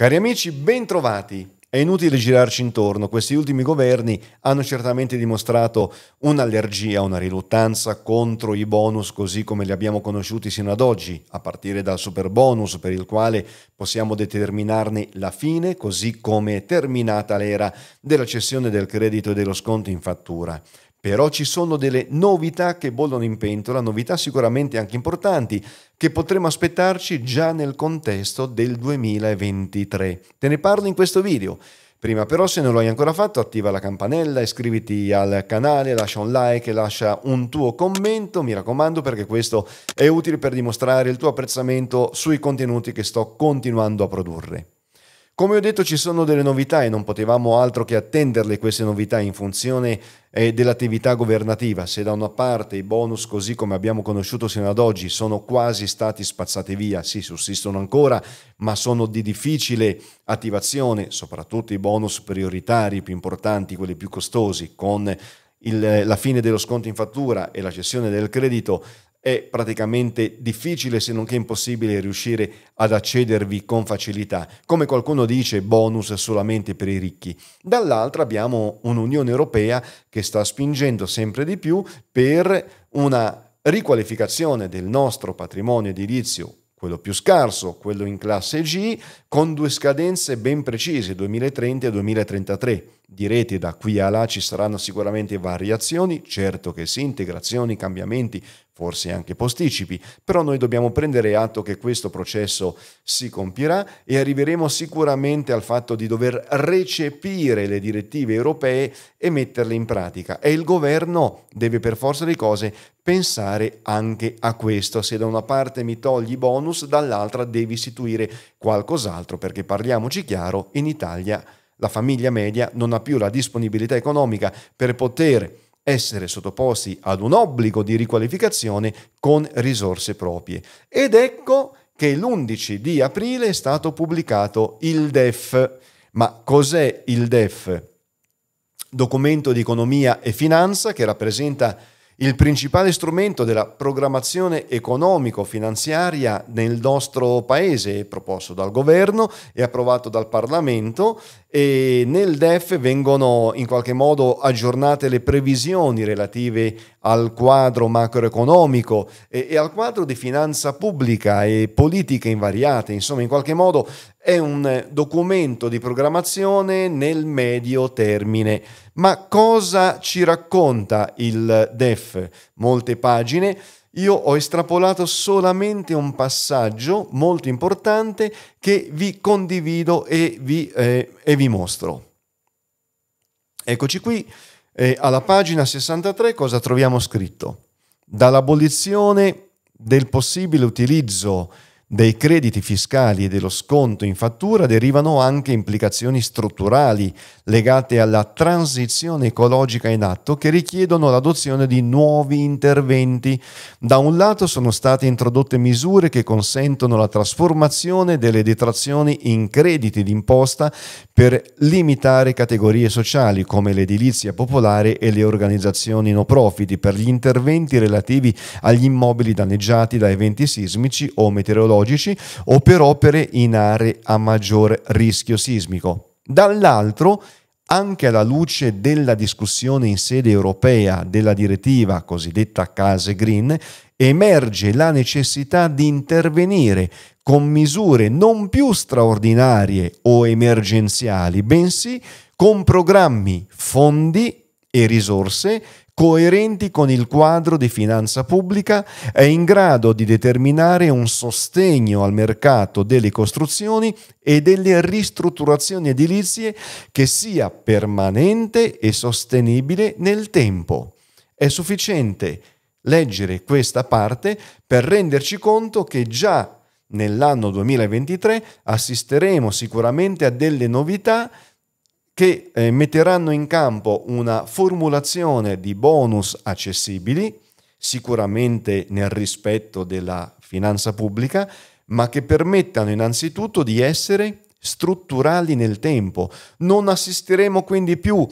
Cari amici, bentrovati. È inutile girarci intorno, questi ultimi governi hanno certamente dimostrato un'allergia, una riluttanza contro i bonus così come li abbiamo conosciuti sino ad oggi, a partire dal super bonus per il quale possiamo determinarne la fine, così come è terminata l'era della cessione del credito e dello sconto in fattura. Però ci sono delle novità che bollono in pentola, novità sicuramente anche importanti, che potremo aspettarci già nel contesto del 2023. Te ne parlo in questo video. Prima però se non lo hai ancora fatto attiva la campanella, iscriviti al canale, lascia un like, lascia un tuo commento, mi raccomando perché questo è utile per dimostrare il tuo apprezzamento sui contenuti che sto continuando a produrre. Come ho detto ci sono delle novità e non potevamo altro che attenderle queste novità in funzione eh, dell'attività governativa. Se da una parte i bonus così come abbiamo conosciuto sino ad oggi sono quasi stati spazzati via, sì sussistono ancora, ma sono di difficile attivazione, soprattutto i bonus prioritari più importanti, quelli più costosi, con il, la fine dello sconto in fattura e la cessione del credito è praticamente difficile se non che impossibile riuscire ad accedervi con facilità, come qualcuno dice bonus solamente per i ricchi. Dall'altra abbiamo un'Unione Europea che sta spingendo sempre di più per una riqualificazione del nostro patrimonio edilizio quello più scarso, quello in classe G, con due scadenze ben precise, 2030 e 2033. Direte da qui a là ci saranno sicuramente variazioni, certo che sì, integrazioni, cambiamenti, forse anche posticipi, però noi dobbiamo prendere atto che questo processo si compirà e arriveremo sicuramente al fatto di dover recepire le direttive europee e metterle in pratica e il governo deve per forza di cose pensare anche a questo, se da una parte mi togli i bonus, dall'altra devi istituire qualcos'altro altro, perché parliamoci chiaro, in Italia la famiglia media non ha più la disponibilità economica per poter essere sottoposti ad un obbligo di riqualificazione con risorse proprie. Ed ecco che l'11 di aprile è stato pubblicato il DEF. Ma cos'è il DEF? Documento di economia e finanza che rappresenta il principale strumento della programmazione economico-finanziaria nel nostro Paese, è proposto dal governo e approvato dal Parlamento e nel DEF vengono in qualche modo aggiornate le previsioni relative al quadro macroeconomico e, e al quadro di finanza pubblica e politiche invariate, insomma in qualche modo è un eh, documento di programmazione nel medio termine. Ma cosa ci racconta il DEF? Molte pagine. Io ho estrapolato solamente un passaggio molto importante che vi condivido e vi, eh, e vi mostro. Eccoci qui e alla pagina 63 cosa troviamo scritto? Dall'abolizione del possibile utilizzo dei crediti fiscali e dello sconto in fattura derivano anche implicazioni strutturali legate alla transizione ecologica in atto che richiedono l'adozione di nuovi interventi. Da un lato sono state introdotte misure che consentono la trasformazione delle detrazioni in crediti d'imposta per limitare categorie sociali come l'edilizia popolare e le organizzazioni no profit per gli interventi relativi agli immobili danneggiati da eventi sismici o meteorologici geologici o per opere in aree a maggior rischio sismico. Dall'altro, anche alla luce della discussione in sede europea della direttiva cosiddetta Case Green, emerge la necessità di intervenire con misure non più straordinarie o emergenziali, bensì con programmi, fondi e risorse coerenti con il quadro di finanza pubblica, è in grado di determinare un sostegno al mercato delle costruzioni e delle ristrutturazioni edilizie che sia permanente e sostenibile nel tempo. È sufficiente leggere questa parte per renderci conto che già nell'anno 2023 assisteremo sicuramente a delle novità che eh, metteranno in campo una formulazione di bonus accessibili, sicuramente nel rispetto della finanza pubblica, ma che permettano innanzitutto di essere strutturali nel tempo. Non assisteremo quindi più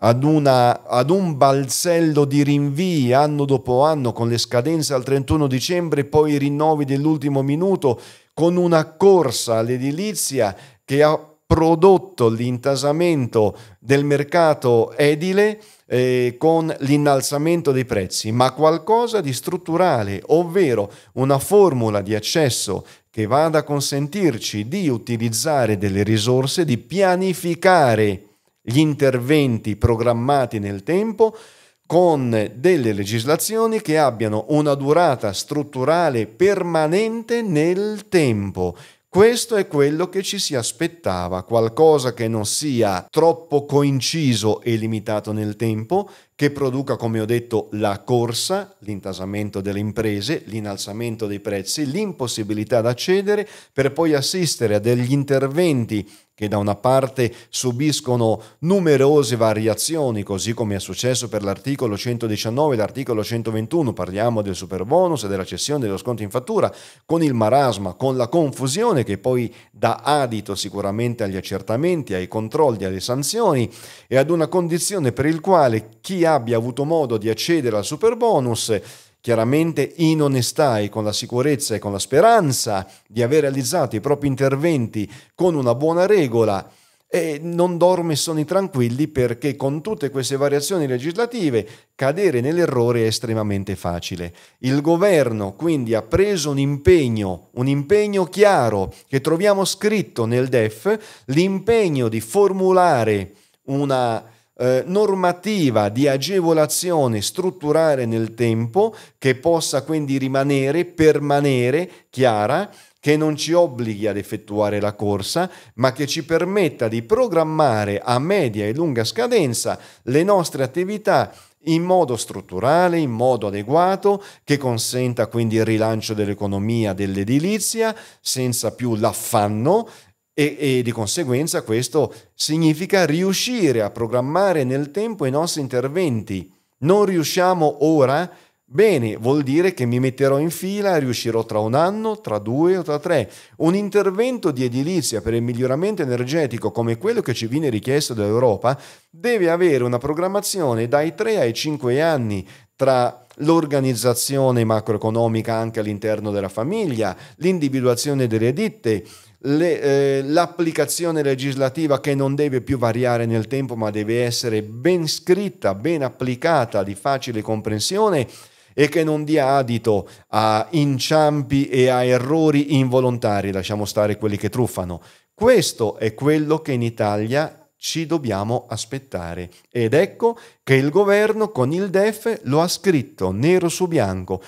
ad, una, ad un balzello di rinvii anno dopo anno con le scadenze al 31 dicembre, poi i rinnovi dell'ultimo minuto, con una corsa all'edilizia che ha prodotto l'intasamento del mercato edile eh, con l'innalzamento dei prezzi, ma qualcosa di strutturale, ovvero una formula di accesso che vada a consentirci di utilizzare delle risorse, di pianificare gli interventi programmati nel tempo con delle legislazioni che abbiano una durata strutturale permanente nel tempo questo è quello che ci si aspettava, qualcosa che non sia troppo coinciso e limitato nel tempo che produca, come ho detto, la corsa, l'intasamento delle imprese, l'innalzamento dei prezzi, l'impossibilità ad accedere, per poi assistere a degli interventi che da una parte subiscono numerose variazioni, così come è successo per l'articolo 119 e l'articolo 121, parliamo del super bonus e della cessione dello sconto in fattura, con il marasma, con la confusione che poi dà adito sicuramente agli accertamenti, ai controlli, alle sanzioni e ad una condizione per il quale chi ha abbia avuto modo di accedere al super bonus, chiaramente in onestà e con la sicurezza e con la speranza di aver realizzato i propri interventi con una buona regola, e non dorme sonni tranquilli perché con tutte queste variazioni legislative cadere nell'errore è estremamente facile. Il governo quindi ha preso un impegno, un impegno chiaro che troviamo scritto nel DEF, l'impegno di formulare una eh, normativa di agevolazione strutturale nel tempo che possa quindi rimanere, permanere chiara, che non ci obblighi ad effettuare la corsa, ma che ci permetta di programmare a media e lunga scadenza le nostre attività in modo strutturale, in modo adeguato, che consenta quindi il rilancio dell'economia, dell'edilizia, senza più l'affanno e, e, di conseguenza questo significa riuscire a programmare nel tempo i nostri interventi. Non riusciamo ora, bene, vuol dire che mi metterò in fila e riuscirò tra un anno, tra due o tra tre. Un intervento di edilizia per il miglioramento energetico come quello che ci viene richiesto dall'Europa deve avere una programmazione dai tre ai cinque anni tra l'organizzazione macroeconomica anche all'interno della famiglia, l'individuazione delle ditte, le, eh, l'applicazione legislativa che non deve più variare nel tempo ma deve essere ben scritta, ben applicata, di facile comprensione e che non dia adito a inciampi e a errori involontari, lasciamo stare quelli che truffano. Questo è quello che in Italia ci dobbiamo aspettare. Ed ecco che il governo con il DEF lo ha scritto nero su bianco.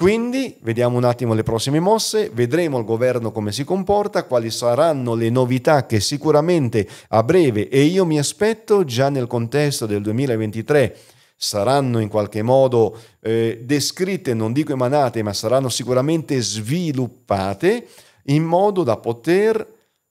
Quindi vediamo un attimo le prossime mosse, vedremo il governo come si comporta, quali saranno le novità che sicuramente a breve e io mi aspetto già nel contesto del 2023 saranno in qualche modo eh, descritte, non dico emanate, ma saranno sicuramente sviluppate in modo da poter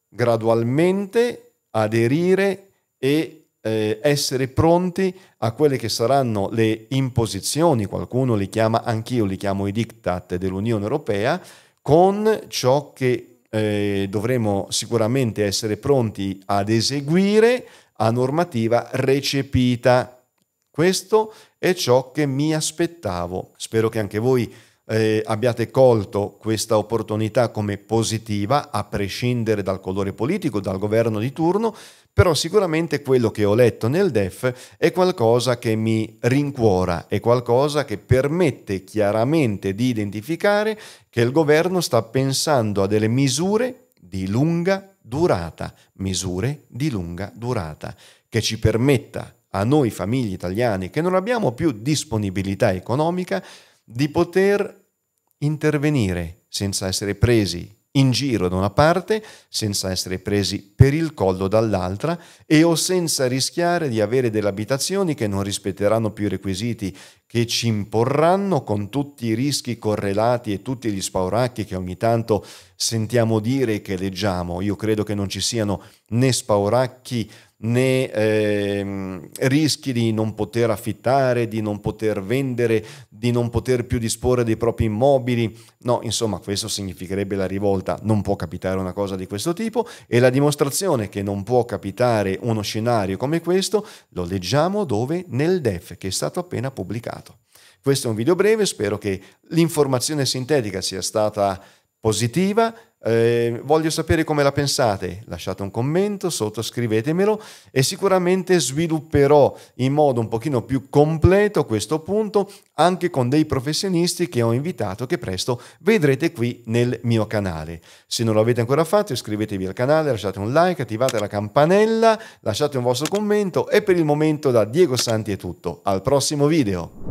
gradualmente aderire e eh, essere pronti a quelle che saranno le imposizioni, qualcuno li chiama, anch'io li chiamo i diktat dell'Unione Europea, con ciò che eh, dovremo sicuramente essere pronti ad eseguire a normativa recepita. Questo è ciò che mi aspettavo. Spero che anche voi eh, abbiate colto questa opportunità come positiva, a prescindere dal colore politico, dal governo di turno, però sicuramente quello che ho letto nel DEF è qualcosa che mi rincuora, è qualcosa che permette chiaramente di identificare che il governo sta pensando a delle misure di lunga durata, misure di lunga durata, che ci permetta a noi famiglie italiane che non abbiamo più disponibilità economica di poter intervenire senza essere presi in giro da una parte, senza essere presi per il collo dall'altra e o senza rischiare di avere delle abitazioni che non rispetteranno più i requisiti, che ci imporranno con tutti i rischi correlati e tutti gli spauracchi che ogni tanto sentiamo dire e che leggiamo. Io credo che non ci siano né spauracchi né eh, rischi di non poter affittare, di non poter vendere, di non poter più disporre dei propri immobili. No, insomma, questo significherebbe la rivolta. Non può capitare una cosa di questo tipo e la dimostrazione che non può capitare uno scenario come questo lo leggiamo dove? Nel DEF che è stato appena pubblicato. Questo è un video breve, spero che l'informazione sintetica sia stata positiva eh, voglio sapere come la pensate, lasciate un commento sotto, scrivetemelo e sicuramente svilupperò in modo un pochino più completo questo punto anche con dei professionisti che ho invitato che presto vedrete qui nel mio canale. Se non l'avete ancora fatto iscrivetevi al canale, lasciate un like, attivate la campanella, lasciate un vostro commento e per il momento da Diego Santi è tutto. Al prossimo video!